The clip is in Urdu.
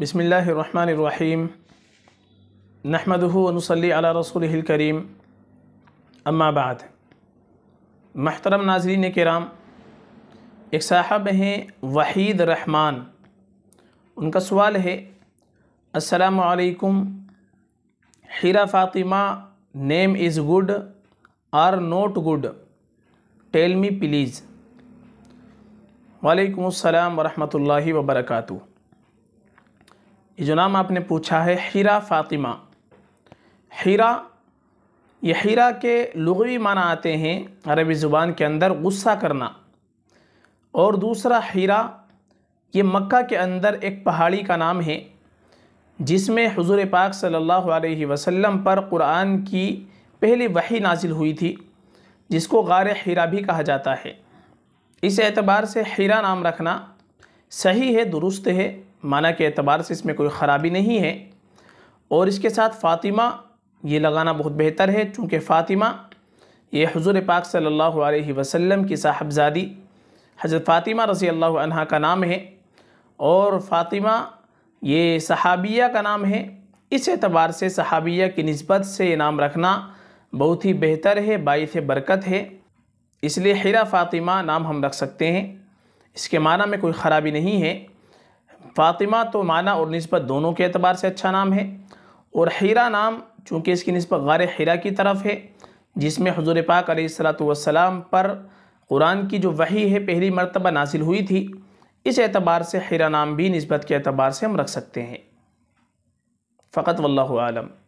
بسم اللہ الرحمن الرحیم و صلی علی رسوله الكریم اما بعد محترم ناظرین کرام ایک صاحب ہیں وحید رحمان ان کا سوال ہے السلام علیکم Hira Fatima name is good or not good tell me please وعلیکم السلام ورحمۃ اللہ وبرکاتہ یہ جو نام آپ نے پوچھا ہے حیرہ فاطمہ حیرہ یہ ہیرا کے لغوی معنی آتے ہیں عربی زبان کے اندر غصہ کرنا اور دوسرا حیرہ یہ مکہ کے اندر ایک پہاڑی کا نام ہے جس میں حضور پاک صلی اللہ علیہ وسلم پر قرآن کی پہلی وحی نازل ہوئی تھی جس کو غار حیرہ بھی کہا جاتا ہے اس اعتبار سے ہیرا نام رکھنا صحیح ہے درست ہے معنی کے اعتبار سے اس میں کوئی خرابی نہیں ہے اور اس کے ساتھ فاطمہ یہ لگانا بہت بہتر ہے چونکہ فاطمہ یہ حضور پاک صلی اللہ علیہ وسلم کی صاحبزادی حضرت فاطمہ رضی اللہ عنہ کا نام ہے اور فاطمہ یہ صحابیہ کا نام ہے اس اعتبار سے صحابیہ کی نسبت سے یہ نام رکھنا بہت ہی بہتر ہے باعث برکت ہے اس لیے حیرہ فاطمہ نام ہم رکھ سکتے ہیں اس کے معنی میں کوئی خرابی نہیں ہے فاطمہ تو معنی اور نسبت دونوں کے اعتبار سے اچھا نام ہے اور حیرہ نام چونکہ اس کی نسبت غار حیرہ کی طرف ہے جس میں حضور پاک علیہ السلاۃ والسلام پر قرآن کی جو وحی ہے پہلی مرتبہ ناصل ہوئی تھی اس اعتبار سے حیرہ نام بھی نسبت کے اعتبار سے ہم رکھ سکتے ہیں فقط واللہ عالم